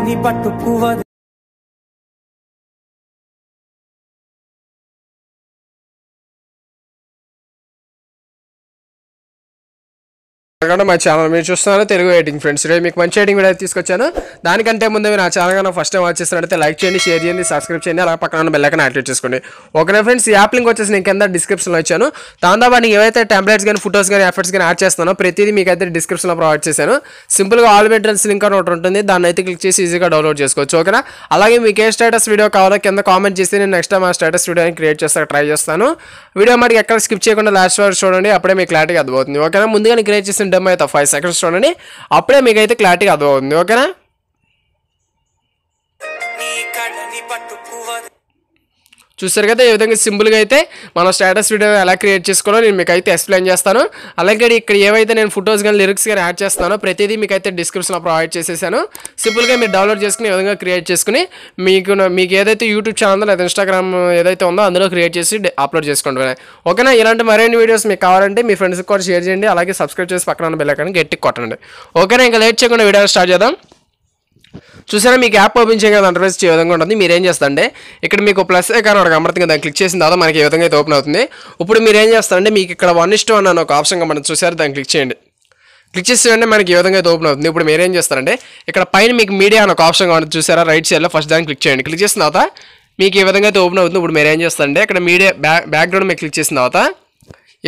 பழனி பட்டு பூவது మా ఛానల్ మీరు చూస్తున్నారు తెలుగు ఎయిటింగ్ ఫ్రెండ్స్ రేపు మీకు మంచి ఎయిటింగ్ వీడియో తీసుకొచ్చాను దానికంటే ముందు నా ఛానల్ కన్నా ఫస్ట్ టైం వాచ్ చేస్తున్నట్లయితే లైక్ చేయండి షేర్ చేయండి సబ్స్క్రైబ్ చేయండి అలా పక్కన బెల్లకన్నా యాక్టివేట్ చేసుకోండి ఓకే ఫ్రెండ్స్ ఈ యాప్ లింక్ వచ్చేసి నేను కింద డిస్క్రిప్షన్లో ఇచ్చాను దాంతో వాటిని ఏవైతే టెంప్లెట్స్ కానీ ఫొటోస్ కానీ ఎఫర్ట్స్ కానీ యాడ్ చేస్తానో ప్రతిదీ మీకు అయితే డిస్క్రిప్షన్లో ప్రొవైడ్ చేశాను సింపుల్గా ఆల్ మెటీరియల్స్ లింక్ అని ఒకటి ఉంటుంది దాన్ని అయితే క్లిక్ చేసి ఈజీగా డౌన్లోడ్ చేసుకోవచ్చు ఓకేనా అలాగే మీకు ఏ స్టేటస్ వీడియో కావాలో కింద కామెంట్ చేసి నేను నెక్స్ట్ టైం ఆ స్టేటస్ వీడియోని క్రియేట్ చేస్తాను ట్రై చేస్తాను వీడియో మాటికి ఎక్కడ స్కిప్ చేయకుండా లాస్ట్ వరకు చూడండి అప్పుడే మీకు క్లారిటీగా అర్థమవుతుంది ఓకేనా ముందుగా క్రియేట్ చేసిన డెమ్ అయితే ఫైవ్ సెకండ్స్ చూడండి అప్పుడే మీకైతే క్లారిటీగా అవుతుంది ఓకేనా చూసారు కదా ఏ విధంగా సింపుల్గా అయితే మనం స్టేటస్ వీడియో ఎలా క్రియేట్ చేసుకోవాలో నేను మీకు అయితే ఎక్స్ప్లెయిన్ చేస్తాను అలాగే ఇక్కడ ఏవైతే నేను ఫొటోస్ కానీ లిరిక్స్ కానీ యాడ్ చేస్తానో ప్రతిదీ మీకు అయితే డిస్క్రిప్షన్లో ప్రొవైడ్ చేసేసాను సింపుల్గా మీరు డౌన్లోడ్ చేసుకుని ఏ విధంగా క్రియేట్ చేసుకుని మీకు మీకు ఏదైతే యూట్యూబ్ ఛానల్ లేదా ఇన్స్టాగ్రామ్ ఏదైతే ఉందో అందులో క్రియేట్ చేసి అప్లోడ్ చేసుకోండి ఓకేనా ఇలాంటి మరిన్ని వీడియోస్ మీకు కావాలంటే మీ ఫ్రెండ్స్కి కూడా షేర్ చేయండి అలాగే సబ్స్క్రైబ్ చేసి పక్కన బెల్ గట్టి కొట్టండి ఓకేనా ఇంకా లేట్ చేయకుండా వీడియో స్టార్ట్ చేద్దాం చూసారా మీకు యాప్ ఓపెన్ చేయగల ఇంటర్ఫేస్ ఏ విధంగా ఉంటుంది మీరు ఏం చేస్తారంటే ఇక్కడ మీకు ప్లస్ ఒక అమర్తంగా కదా క్లిక్ చేసిన తర్వాత మనకి ఏ విధంగా అయితే ఓపెన్ అవుతుంది ఇప్పుడు మీరు ఏం చేస్తారంటే మీకు ఇక్కడ వన్ ఇస్ట్ వన్ ఒక ఆప్షన్ మనం చూసారు దాన్ని క్లిక్ చేయండి క్లిక్ చేసేటంటే మనకి ఏ విధంగా అయితే ఓపెన్ అవుతుంది ఇప్పుడు మీరు ఏం చేస్తారంటే ఇక్కడ పైన మీకు మీడియా అని ఒక ఆప్షన్ కావాలి చూసారా రైట్ సైడ్లో ఫస్ట్ దాన్ని క్లిక్ చేయండి క్లిక్ చేసిన తర్వాత మీకు ఏ విధంగా అయితే ఓపెన్ అవుతుంది ఇప్పుడు మీరు ఏం చేస్తారంటే ఇక్కడ మీడియా బ్యాక్గ్రౌండ్ మీకు క్లిక్ చేసిన తర్వాత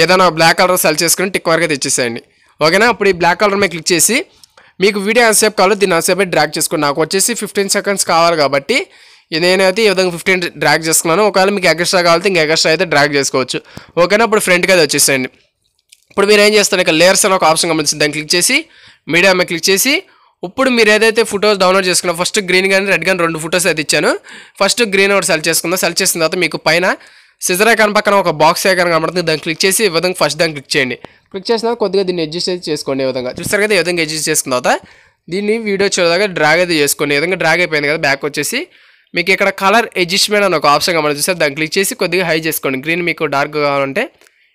ఏదైనా బ్లాక్ కలర్ సెల్ చేసుకుని టిక్ వరకు తెచ్చేసేయండి ఓకేనా ఇప్పుడు ఈ బ్లాక్ కలర్ మీద క్లిక్ చేసి మీకు వీడియో ఎంతసేపు కావాలో దీన్ని అంతసేపు డ్రాక్ చేసుకోండి నాకు వచ్చేసి ఫిఫ్టీన్ సెకండ్స్ కావాలి కాబట్టి నేనైతే ఈ విధంగా ఫిఫ్టీన్ డ్రాక్ చేసుకున్నాను ఒకవేళ మీకు ఎగస్ట్రా కావాలి ఇంకా ఎగస్ట్రా అయితే డ్రాక్ చేసుకోవచ్చు ఓకేనా ఇప్పుడు ఫ్రంట్కి అది వచ్చేసేయండి ఇప్పుడు మీరు ఏం చేస్తారు ఇక్కడ లేయర్స్ అని ఒక ఆప్షన్ గమనించింది దాన్ని క్లిక్ చేసి మీడియా మీద క్లిక్ చేసి ఇప్పుడు మీరు ఏదైతే ఫొటోస్ డౌన్లోడ్ చేసుకున్నా ఫస్ట్ గ్రీన్ కానీ రెడ్ కానీ రెండు ఫొటోస్ అయితే ఇచ్చాను ఫస్ట్ గ్రీన్ ఒకటి సెలెక్ట్ చేసుకుందాం సెలెక్ట్ చేసిన తర్వాత మీకు పైన సిజర్ ఐకాన్ పక్కన ఒక బాక్స్ ఐకాన్ కనబడుతుంది దాన్ని క్లిక్ చేసి ఈ విధంగా ఫస్ట్ దాన్ని క్లిక్ చేయండి క్లిక్ చేసిన కొద్దిగా దీన్ని అడ్జస్ట్ చేసుకోండి ఈ విధంగా చూస్తారు కదా ఈ విధంగా అడ్జస్ట్ చేసుకున్న తర్వాత దీన్ని వీడియో చూడదాకా డ్రాగ్ అయితే చేసుకోండి ఈ విధంగా డ్రాగ్ అయిపోయింది కదా బ్యాక్ వచ్చేసి మీకు ఇక్కడ కలర్ అడ్జస్ట్మెంట్ అని ఒక ఆప్షన్ కనబడి చూస్తే దాన్ని క్లిక్ చేసి కొద్దిగా హై చేసుకోండి గ్రీన్ మీకు డార్క్ కావాలంటే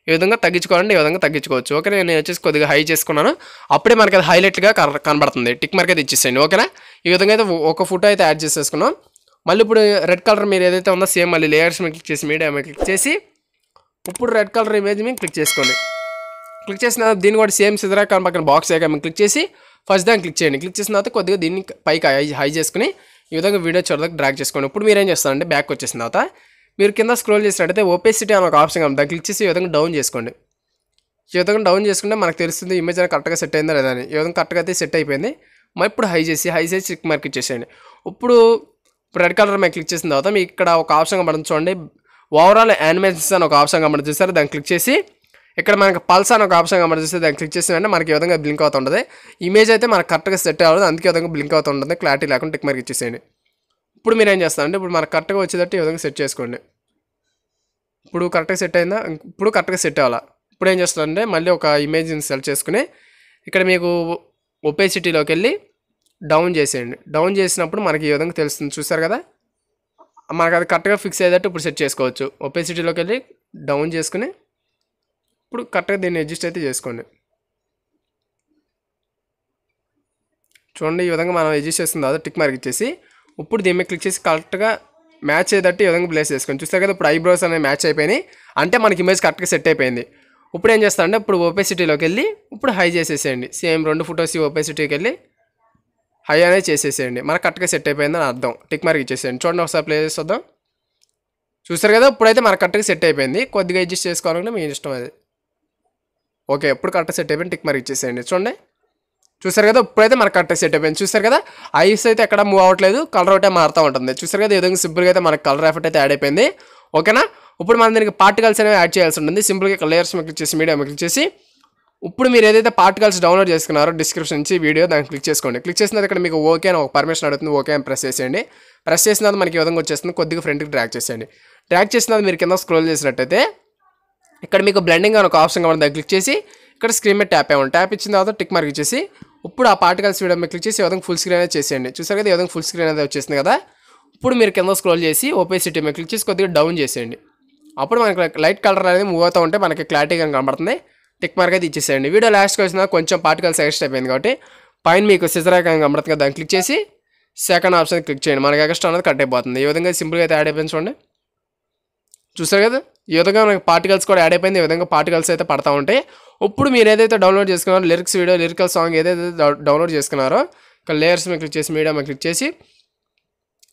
ఈ విధంగా తగ్గించుకోవాలంటే ఈ విధంగా తగ్గించుకోవచ్చు ఓకే నేను వచ్చేసి కొద్దిగా హై చేసుకున్నాను అప్పుడే మనకి అది హైలైట్గా కనబడుతుంది టిక్ మార్క్ అయితే ఇచ్చేసేయండి ఓకేనా ఈ విధంగా అయితే ఒక ఫోటో అయితే యాడ్ చేసేసుకున్నాం మళ్ళీ ఇప్పుడు రెడ్ కలర్ మీరు ఏదైతే ఉందో సేమ్ మళ్ళీ లేయర్స్ మీద క్లిక్ చేసి మీడియా మీద క్లిక్ చేసి ఇప్పుడు రెడ్ కలర్ ఇమేజ్ మీద క్లిక్ చేసుకోండి క్లిక్ చేసిన దీన్ని కూడా సేమ్ సిద్ధరాకాన్ పక్కన బాక్స్ అయ్యాక మీకు క్లిక్ చేసి ఫస్ట్ దాన్ని క్లిక్ చేయండి క్లిక్ చేసిన తర్వాత కొద్దిగా దీన్ని పైకి హై హై చేసుకుని ఈ విధంగా వీడియో చూడదాకా డ్రాగ్ చేసుకోండి ఇప్పుడు మీరు ఏం చేస్తారంటే బ్యాక్ వచ్చేసిన తర్వాత మీరు కింద స్క్రోల్ చేసినట్టయితే ఓపెసిటీ అని ఒక ఆప్షన్ కలుగుతుంది క్లిక్ చేసి ఈ విధంగా డౌన్ చేసుకోండి ఈ విధంగా డౌన్ చేసుకుంటే మనకు తెలుస్తుంది ఇమేజ్ అనేది కరెక్ట్గా సెట్ అయిందా లేదా అని ఈ విధంగా కరెక్ట్గా అయితే సెట్ అయిపోయింది మరి ఇప్పుడు హై చేసి హై చేసి చిక్ మార్క్ ఇచ్చేసేయండి ఇప్పుడు ఇప్పుడు రెడ్ కలర్ మీద క్లిక్ చేసిన తర్వాత మీకు ఇక్కడ ఒక ఆప్షన్ కనబడుతుంది చూడండి ఓవరాల్ యానిమేషన్స్ అని ఒక ఆప్షన్ కనబడి చేస్తారు దాన్ని క్లిక్ చేసి ఇక్కడ మనకి పల్స్ అని ఒక ఆప్షన్ కనబడి చేస్తే దాన్ని క్లిక్ చేసిన వెంటనే మనకి ఈ విధంగా బ్లింక్ అవుతుంటుంది ఇమేజ్ అయితే మనకు కరెక్ట్గా సెట్ అవ్వదు అందుకే విధంగా బ్లింక్ అవుతుంటుంది క్లారిటీ లేకుండా టిక్ మరికి ఇచ్చేసేయండి ఇప్పుడు మీరు ఏం చేస్తారంటే ఇప్పుడు మనకు కరెక్ట్గా వచ్చేటట్టు ఈ విధంగా సెట్ చేసుకోండి ఇప్పుడు కరెక్ట్గా సెట్ అయిందా ఇప్పుడు కరెక్ట్గా సెట్ అవ్వాలా ఇప్పుడు ఏం చేస్తారంటే మళ్ళీ ఒక ఇమేజ్ని సెలెక్ట్ చేసుకుని ఇక్కడ మీకు ఒపేసిటీలోకి వెళ్ళి డౌన్ చేసేయండి డౌన్ చేసినప్పుడు మనకి ఈ విధంగా తెలుస్తుంది చూసారు కదా మనకు అది కరెక్ట్గా ఫిక్స్ అయ్యేటట్టు ఇప్పుడు సెట్ చేసుకోవచ్చు ఒపెసిటీలోకి వెళ్ళి డౌన్ చేసుకుని ఇప్పుడు కరెక్ట్గా దీన్ని అడ్జస్ట్ అయితే చేసుకోండి చూడండి ఈ విధంగా మనం అడ్జస్ట్ చేస్తుంది అదే టిక్ మార్క్ ఇచ్చేసి ఇప్పుడు దీని మీద క్లిక్ చేసి కరెక్ట్గా మ్యాచ్ అయ్యేటట్టు ఈ విధంగా ప్లేస్ చేసుకోండి చూస్తారు కదా ఇప్పుడు ఐబ్రోస్ అనేవి మ్యాచ్ అయిపోయినాయి అంటే మనకి ఇమేజ్ కరెక్ట్గా సెట్ అయిపోయింది ఇప్పుడు ఏం చేస్తామంటే ఇప్పుడు ఓపెసిటీలోకి వెళ్ళి ఇప్పుడు హై చేసేసేయండి సేమ్ రెండు ఫొటోస్ ఈ ఓపెసిటీకి వెళ్ళి హై అనేది చేసేసేయండి మనకు కరెక్ట్గా సెట్ అయిపోయిందని అర్థం టిక్ మార్క్ ఇచ్చేసేయండి చూడండి ఒకసారి ప్లే వద్దాం చూసారు కదా ఇప్పుడైతే మనకు కరెక్ట్గా సెట్ అయిపోయింది కొద్దిగా అడ్జస్ట్ చేసుకోవాలంటే మీ ఇష్టం అది ఓకే ఇప్పుడు కరెక్ట్గా సెట్ అయిపోయింది టిక్ మార్క్ ఇచ్చేసేయండి చూడండి చూసారు కదా ఇప్పుడైతే మనకు కరెక్ట్గా సెట్ అయిపోయింది చూసారు కదా ఐస్ అయితే ఎక్కడ మూవ్ అవ్వట్లేదు కలర్ ఒకటే మారుతూ ఉంటుంది చూసారు కదా ఏదో సింపుల్గా అయితే మనకు కలర్ ఎఫెక్ట్ అయితే యాడ్ అయిపోయింది ఓకేనా ఇప్పుడు మనం దీనికి పార్టికల్స్ అనేవి యాడ్ చేయాల్సి ఉంటుంది సింపుల్గా లేయర్స్ మీకు చేసి మీడియా మీకు చేసి ఇప్పుడు మీరు ఏదైతే పార్టికల్స్ డౌన్లోడ్ చేసుకున్నారో డిస్క్రిప్షన్ నుంచి వీడియో దానికి క్లిక్ చేసుకోండి క్లిక్ చేసిన ఇక్కడ మీకు ఓకే అని ఒక పర్మిషన్ అడుగుతుంది ఓకే అని ప్రెస్ చేసేయండి ప్రెస్ చేసిన మనకి విధంగా వచ్చేస్తుంది కొద్దిగా ఫ్రంట్కి ట్రాక్ చేసేయండి ట్రాక్ చేసిన మీరు కింద స్క్రోల్ చేసినట్టయితే ఇక్కడ మీకు బ్లెండింగ్ అని ఒక ఆప్షన్ కావాలి దాన్ని క్లిక్ చేసి ఇక్కడ స్క్రీన్ మీద ట్యాప్ అవ్వండి ట్యాప్ ఇచ్చిన తర్వాత టిక్ మార్క్ ఇచ్చేసి ఇప్పుడు ఆ పార్టికల్స్ వీడియో మీద క్లిక్ చేసి విధంగా ఫుల్ స్క్రీన్ అనేది చేసేయండి చూసారు కదా ఈ విధంగా ఫుల్ స్క్రీన్ అనేది వచ్చేసింది కదా ఇప్పుడు మీరు కింద స్క్రోల్ చేసి ఓపెసిటీ మీద క్లిక్ చేసి కొద్దిగా డౌన్ చేసేయండి అప్పుడు మనకి లైట్ కలర్ అనేది మూవ్ అవుతూ ఉంటే మనకి క్లారిటీగా కనబడుతుంది టిక్ మార్క్ అయితే ఇచ్చేసేయండి వీడియో లాస్ట్కి వచ్చిన కొంచెం పార్టికల్స్ ఎక్స్ట్రా అయిపోయింది కాబట్టి పైన మీకు సిజరాకంగా అమృతంగా దాన్ని క్లిక్ చేసి సెకండ్ ఆప్షన్ క్లిక్ చేయండి మనకి ఎక్స్ట్ అనేది కట్ అయిపోతుంది ఈ విధంగా సింపుల్గా అయితే యాడ్ అయిపోయింది చూడండి చూసారు కదా ఈ విధంగా మనకి పార్టికల్స్ కూడా యాడ్ అయిపోయింది ఈ విధంగా పార్టికల్స్ అయితే పడతా ఉంటాయి ఇప్పుడు మీరు ఏదైతే డౌన్లోడ్ చేసుకున్నారో లిరిక్స్ వీడియో లిరికల్ సాంగ్ ఏదైతే డౌన్లోడ్ చేసుకున్నారో ఇక్కడ లేయర్స్ మీద క్లిక్ చేసి మీడియా మీద క్లిక్ చేసి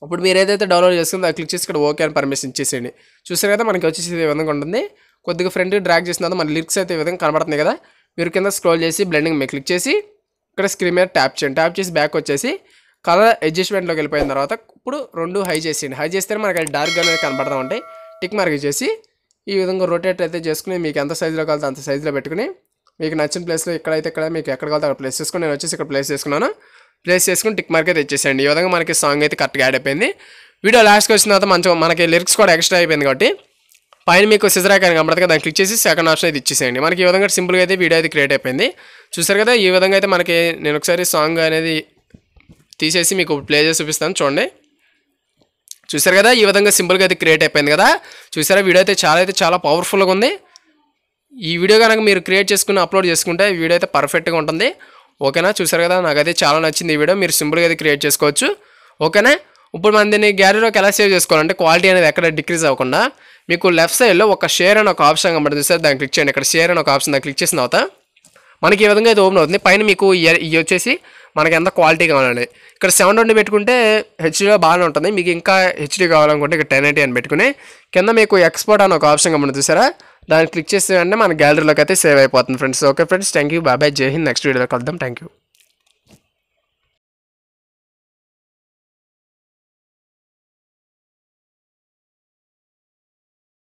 ఇప్పుడు మీరు ఏదైతే డౌన్లోడ్ చేసుకుందో క్లిక్ చేసి ఇక్కడ ఓకే అని పర్మిషన్ ఇచ్చేసేయండి చూసారు కదా మనకి వచ్చేసి ఈ విధంగా ఉంటుంది కొద్దిగా ఫ్రంట్ డ్రాక్ చేసిన తర్వాత మన లిరిక్స్ అయితే ఈ విధంగా కనబడుతున్నాయి కదా మీరు కింద స్క్రోల్ చేసి బ్లెండింగ్ మీద క్లిక్ చేసి ఇక్కడ స్క్రీన్ మీద ట్యాప్ చేయండి ట్యాప్ చేసి బ్యాక్ వచ్చేసి కలర్ అడ్జస్ట్మెంట్లోకి వెళ్ళిపోయిన తర్వాత ఇప్పుడు రెండు హై చేసేయండి హై చేస్తే మనకి అది అనేది కనబడతా ఉంటాయి టిక్ మార్క్ చేసి ఈ విధంగా రొటేట్ అయితే చేసుకుని మీకు ఎంత సైజులో కావాలో అంత సైజులో పెట్టుకుని మీకు నచ్చిన ప్లేస్లో ఎక్కడైతే ఇక్కడ మీకు ఎక్కడ కావాలో అక్కడ ప్లేస్ చేసుకుని నేను వచ్చేసి ఇక్కడ ప్లేస్ చేసుకున్నాను ప్లేస్ చేసుకుని టిక్ మార్క్ అయితే ఇచ్చేసేయండి ఈ విధంగా మనకి సాంగ్ అయితే కరెక్ట్గా యాడ్ అయిపోయింది వీడియో లాస్ట్కి వచ్చిన తర్వాత మంచిగా మనకి లిరిక్స్ కూడా ఎక్స్ట్రా అయిపోయింది కాబట్టి పైన మీకు సిజరాకారం కనబడదు కదా దాన్ని క్లిక్ చేసి సెకండ్ ఆప్షన్ అయితే ఇచ్చేసేయండి మనకి ఈ విధంగా సింపుల్గా అయితే వీడియో అయితే క్రియేట్ అయిపోయింది చూసారు కదా ఈ విధంగా అయితే మనకి నేను ఒకసారి సాంగ్ అనేది తీసేసి మీకు ప్లే చేసి చూపిస్తాను చూడండి చూసారు కదా ఈ విధంగా సింపుల్గా అయితే క్రియేట్ అయిపోయింది కదా చూసారా వీడియో అయితే చాలా అయితే చాలా పవర్ఫుల్గా ఉంది ఈ వీడియో కనుక మీరు క్రియేట్ చేసుకుని అప్లోడ్ చేసుకుంటే వీడియో అయితే పర్ఫెక్ట్గా ఉంటుంది ఓకేనా చూసారు కదా నాకు అయితే చాలా నచ్చింది ఈ వీడియో మీరు సింపుల్గా అయితే క్రియేట్ చేసుకోవచ్చు ఓకేనా ఇప్పుడు మన దీన్ని గ్యాలరీలోకి ఎలా సేవ్ చేసుకోవాలంటే క్వాలిటీ అనేది ఎక్కడ డిక్రీజ్ అవ్వకుండా మీకు లెఫ్ట్ సైడ్లో ఒక షేర్ అని ఒక ఆప్షన్ కనబడుతుంది సార్ దాన్ని క్లిక్ చేయండి ఇక్కడ షేర్ అని ఒక ఆప్షన్ దాన్ని క్లిక్ చేసిన తర్వాత మనకి ఈ విధంగా అయితే ఓపెన్ అవుతుంది పైన మీకు ఇవి వచ్చేసి మనకి ఎంత క్వాలిటీ కావాలండి ఇక్కడ సెవెన్ ట్వంటీ పెట్టుకుంటే హెచ్డీలో బాగానే ఉంటుంది మీకు ఇంకా హెచ్డీ కావాలనుకుంటే ఇక్కడ టెన్ ఎయిటీ అని పెట్టుకుని కింద మీకు ఎక్స్పోర్ట్ అని ఒక ఆప్షన్ కనబడుతుంది సారా దాన్ని క్లిక్ చేస్తే మన గ్యాలరీలోకి అయితే సేవ్ అయిపోతుంది friends okay friends thank you బాబాయ్ జై హింద్ నెక్స్ట్ వీడియోలో కలుద్దాం థ్యాంక్ యూ